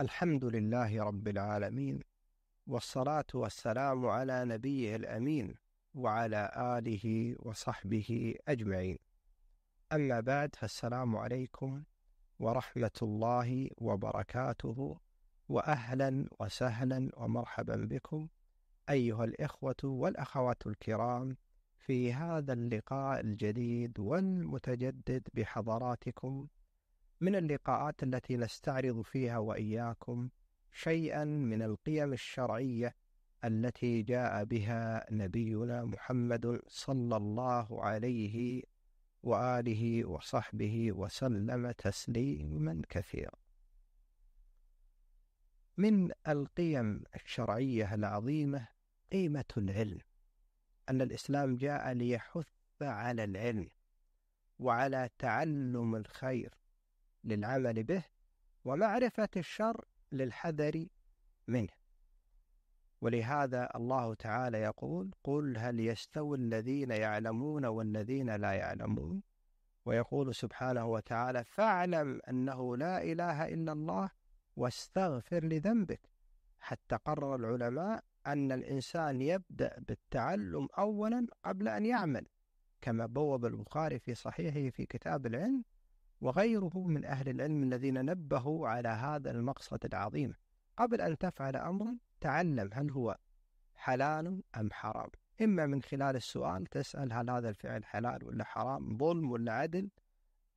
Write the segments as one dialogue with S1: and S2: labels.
S1: الحمد لله رب العالمين والصلاة والسلام على نبيه الأمين وعلى آله وصحبه أجمعين أما بعد فالسلام عليكم ورحمة الله وبركاته وأهلا وسهلا ومرحبا بكم أيها الإخوة والأخوات الكرام في هذا اللقاء الجديد والمتجدد بحضراتكم من اللقاءات التي نستعرض فيها واياكم شيئا من القيم الشرعيه التي جاء بها نبينا محمد صلى الله عليه واله وصحبه وسلم تسليما كثيرا من القيم الشرعيه العظيمه قيمه العلم ان الاسلام جاء ليحث على العلم وعلى تعلم الخير للعمل به ومعرفة الشر للحذر منه ولهذا الله تعالى يقول قل هل يستوي الذين يعلمون والذين لا يعلمون ويقول سبحانه وتعالى فاعلم أنه لا إله إلا الله واستغفر لذنبك حتى قرر العلماء أن الإنسان يبدأ بالتعلم أولا قبل أن يعمل كما بوب البخاري في صحيحه في كتاب العلم وغيره من أهل العلم الذين نبهوا على هذا المقصد العظيم قبل أن تفعل أمرا تعلم هل هو حلال أم حرام إما من خلال السؤال تسأل هل هذا الفعل حلال ولا حرام ظلم ولا عدل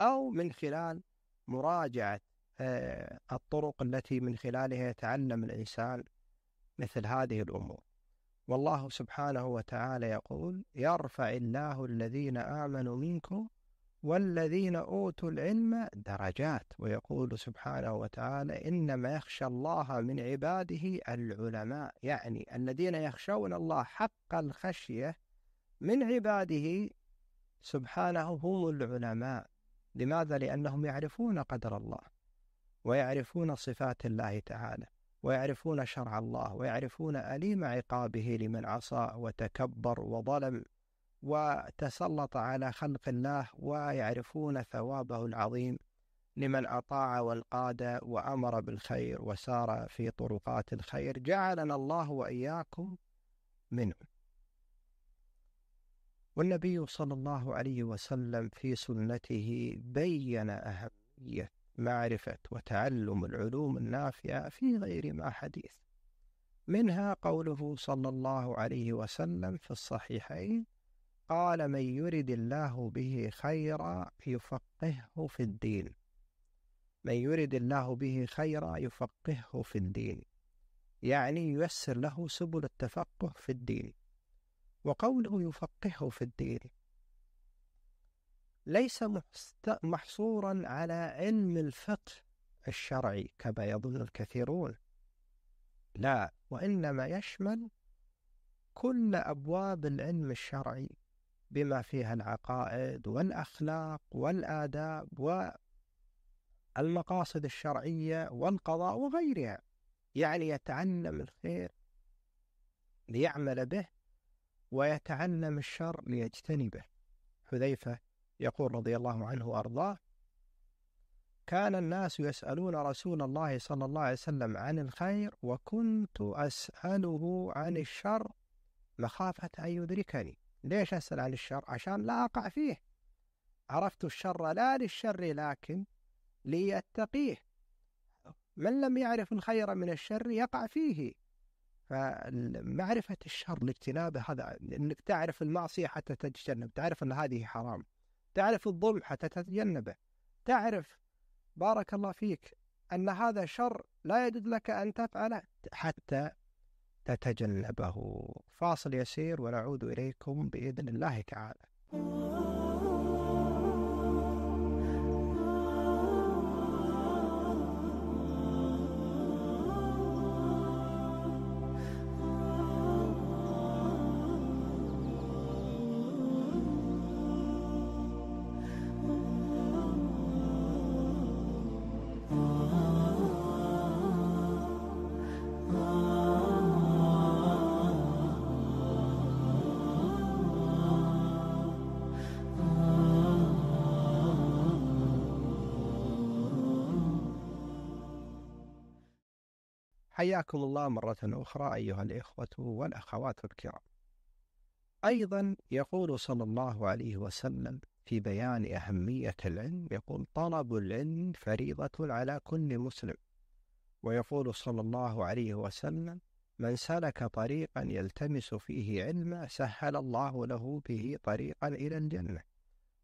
S1: أو من خلال مراجعة آه، الطرق التي من خلالها يتعلم الإنسان مثل هذه الأمور والله سبحانه وتعالى يقول يرفع الله الذين آمنوا منكم والذين أوتوا العلم درجات ويقول سبحانه وتعالى إنما يخشى الله من عباده العلماء يعني الذين يخشون الله حق الخشية من عباده سبحانه هم العلماء لماذا؟ لأنهم يعرفون قدر الله ويعرفون صفات الله تعالى ويعرفون شرع الله ويعرفون أليم عقابه لمن عصى وتكبر وظلم وتسلط على خلق الله ويعرفون ثوابه العظيم لمن أطاع والقاد وأمر بالخير وسار في طرقات الخير جعلنا الله وإياكم منه والنبي صلى الله عليه وسلم في سنته بين أهمية معرفة وتعلم العلوم النافعة في غير ما حديث منها قوله صلى الله عليه وسلم في الصحيحين قال من يرد الله به خيرا يفقهه في الدين من يرد الله به خيرا يفقهه في الدين يعني ييسر له سبل التفقه في الدين وقوله يفقهه في الدين ليس محصورا على علم الفقه الشرعي كما يظن الكثيرون لا وإنما يشمل كل أبواب العلم الشرعي بما فيها العقائد والأخلاق والآداب والمقاصد الشرعية والقضاء وغيرها يعني يتعلم الخير ليعمل به ويتعلم الشر ليجتنبه حذيفة يقول رضي الله عنه وأرضاه كان الناس يسألون رسول الله صلى الله عليه وسلم عن الخير وكنت أسأله عن الشر مخافة أن يدركني ليش أسأل عن الشر عشان لا أقع فيه عرفت الشر لا للشر لكن ليتقيه من لم يعرف الخير من الشر يقع فيه فمعرفة الشر لاجتنابه هذا انك تعرف المعصية حتى تتجنب تعرف ان هذه حرام تعرف الظلم حتى تتجنبه تعرف بارك الله فيك ان هذا شر لا يجوز لك ان تفعله حتى تتجنبه فاصل يسير ونعود إليكم بإذن الله تعالى حياكم الله مرة أخرى أيها الإخوة والأخوات الكرام. أيضا يقول صلى الله عليه وسلم في بيان أهمية العلم يقول طلب العلم فريضة على كل مسلم ويقول صلى الله عليه وسلم من سلك طريقا يلتمس فيه علما سهل الله له به طريقا إلى الجنة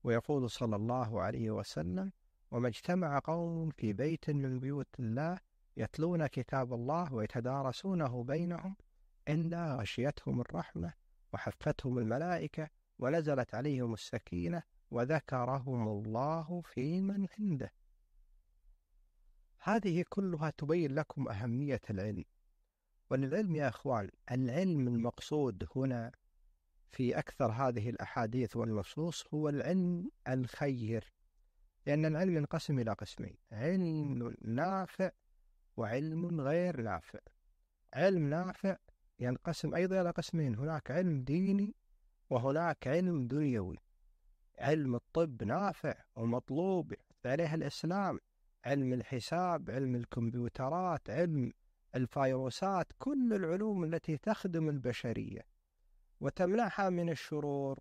S1: ويقول صلى الله عليه وسلم وما اجتمع قوم في بيت من بيوت الله يتلون كتاب الله ويتدارسونه بينهم إلا غشيتهم الرحمة وحفتهم الملائكة ونزلت عليهم السكينة وذكرهم الله في من عنده هذه كلها تبين لكم أهمية العلم وللعلم يا أخوان العلم المقصود هنا في أكثر هذه الأحاديث والنصوص هو العلم الخير لأن العلم ينقسم إلى قسمين علم نافع وعلم غير نافع علم نافع ينقسم أيضا إلى قسمين هناك علم ديني وهناك علم دنيوي علم الطب نافع ومطلوب عليه الإسلام علم الحساب علم الكمبيوترات علم الفيروسات كل العلوم التي تخدم البشرية وتمنعها من الشرور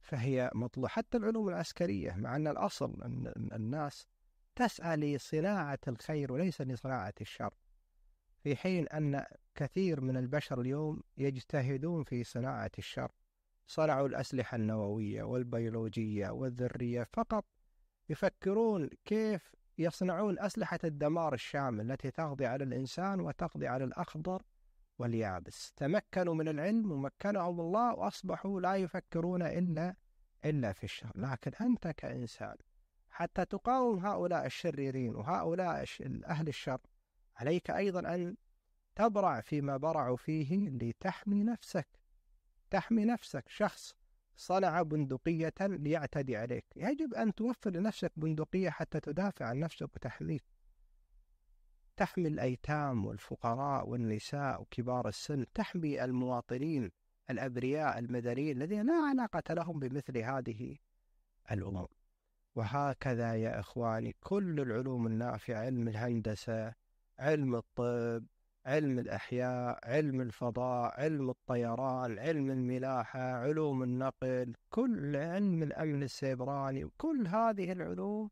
S1: فهي مطلوب حتى العلوم العسكرية مع أن الأصل أن الناس تسعى لصناعة الخير وليس لصناعة الشر في حين أن كثير من البشر اليوم يجتهدون في صناعة الشر صنعوا الأسلحة النووية والبيولوجية والذرية فقط يفكرون كيف يصنعون أسلحة الدمار الشامل التي تقضي على الإنسان وتقضي على الأخضر واليابس تمكنوا من العلم ومكنهم الله وأصبحوا لا يفكرون إلا إلا في الشر لكن أنت كإنسان حتى تقاوم هؤلاء الشريرين وهؤلاء أهل الشر عليك أيضا أن تبرع فيما برعوا فيه لتحمي نفسك تحمي نفسك شخص صنع بندقية ليعتدي عليك يجب أن توفر لنفسك بندقية حتى تدافع عن نفسك وتحميك تحمي الأيتام والفقراء والنساء وكبار السن تحمي المواطنين الأبرياء المدنيين الذين لا علاقة لهم بمثل هذه الأمور وهكذا يا إخواني كل العلوم النافعة علم الهندسة علم الطب علم الأحياء علم الفضاء علم الطيران علم الملاحة علوم النقل كل علم الأمن السيبراني كل هذه العلوم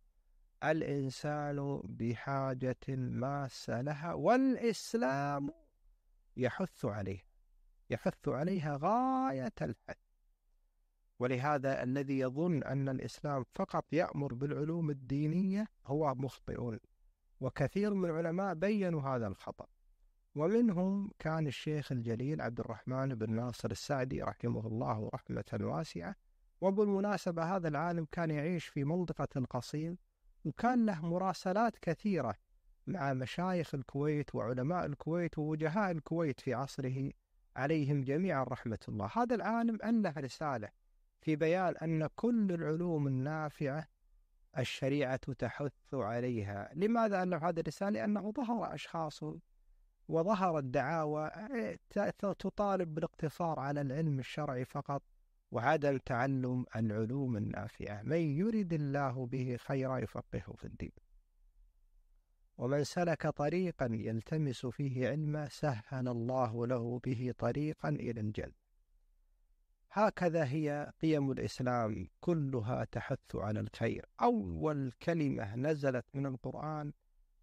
S1: الإنسان بحاجة ماسة لها والإسلام يحث عليها يحث عليها غاية الحث ولهذا الذي يظن أن الإسلام فقط يأمر بالعلوم الدينية هو مخطئ وكثير من العلماء بينوا هذا الخطأ ومنهم كان الشيخ الجليل عبد الرحمن بن ناصر السعدي رحمه الله رحمة واسعة وبالمناسبة هذا العالم كان يعيش في منطقة القصيم وكان له مراسلات كثيرة مع مشايخ الكويت وعلماء الكويت ووجهاء الكويت في عصره عليهم جميعا رحمة الله هذا العالم أنه رسالة في بيان أن كل العلوم النافعة الشريعة تحث عليها لماذا ألف هذا الرسالة لأنه ظهر أشخاص وظهرت دعاوى آه، تطالب بالاقتصار على العلم الشرعي فقط وعدم تعلم العلوم النافعة من يرد الله به خيرا يفقهه في الدين ومن سلك طريقا يلتمس فيه علما سهل الله له به طريقا إلى الجنة هكذا هي قيم الإسلام كلها تحث على الخير أول كلمة نزلت من القرآن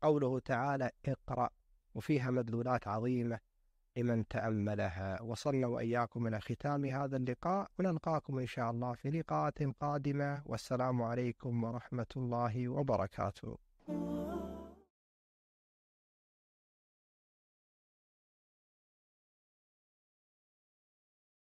S1: قوله تعالى اقرأ وفيها مدلولات عظيمة لمن تأملها وصلنا وإياكم إلى ختام هذا اللقاء ونلقاكم إن شاء الله في لقاءات قادمة والسلام عليكم ورحمة الله وبركاته